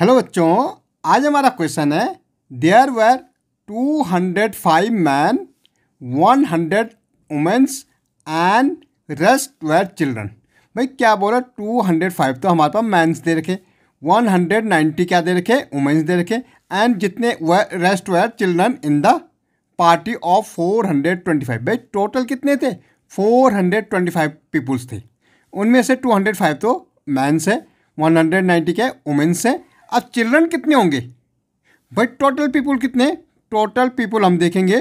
hello बच्चों आज हमारा क्वेश्चन है there were two hundred five man one hundred womens and rest were children भाई क्या बोला टू हंड्रेड फाइव तो हमारे पास मैंस दे रखे वन हंड्रेड नाइन्टी क्या दे रखे वुमेन्स दे रखे एंड जितने rest were children in the party of four hundred twenty five भाई टोटल कितने थे four hundred twenty five peoples थे उनमें से टू हंड्रेड फाइव तो मैंस है वन हंड्रेड नाइन्टी के वुमेन्स हैं अब चिल्ड्रन कितने होंगे बट टोटल पीपल कितने टोटल पीपल हम देखेंगे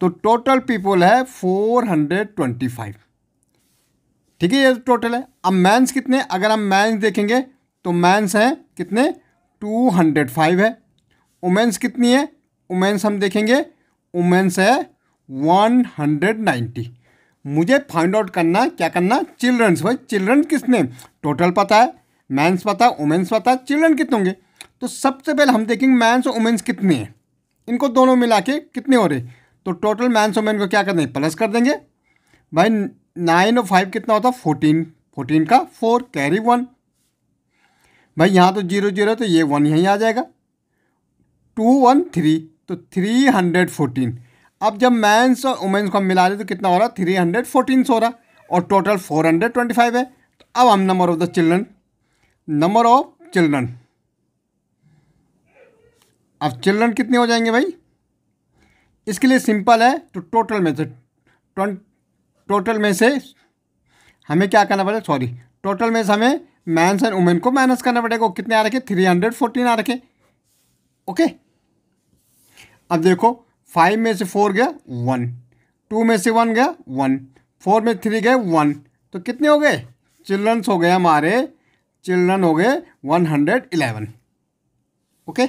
तो टोटल पीपल है फोर हंड्रेड ट्वेंटी फाइव ठीक है ये टोटल है अब मैंस कितने अगर हम मैंस देखेंगे तो मैंस हैं कितने टू हंड्रेड फाइव है उमेंस कितनी है उमेंस हम देखेंगे उमेंस है वन हंड्रेड नाइन्टी मुझे फाइंड आउट करना क्या करना चिल्ड्रंस भाई चिल्ड्रन किसने टोटल पता है मैंस पता वुमेंस पता चिल्ड्रन कितने होंगे तो सबसे पहले हम देखेंगे मैंस और वुमेंस कितने हैं इनको दोनों मिला के कितने हो रहे तो टोटल मैंस वुमेन को क्या कर देंगे प्लस कर देंगे भाई नाइन और फाइव कितना होता है फोर्टीन फोर्टीन का फोर कैरी वन भाई यहाँ तो जीरो जीरो तो ये वन यहीं आ जाएगा टू वन थ्री तो थ्री हंड्रेड फोर्टीन अब जब मैंस और वुमेंस को हम मिला रहे तो कितना हो रहा है थ्री हंड्रेड फोर्टीन हो रहा और total four hundred twenty five है तो अब हम number of the children number of children अब चिल्ड्रन कितने हो जाएंगे भाई इसके लिए सिंपल है तो टोटल में से टोटल में से हमें क्या करना पड़ेगा सॉरी टोटल में से हमें मैंस एंड वुमेन को माइनस करना पड़ेगा कितने आ रखे थ्री हंड्रेड फोर्टीन आ रखे ओके अब देखो फाइव में से फोर गया वन टू में से वन गया वन फोर में थ्री गए वन तो कितने हो गए चिल्ड्रंस हो गए हमारे चिल्ड्रन हो गए वन हंड्रेड इलेवन ओके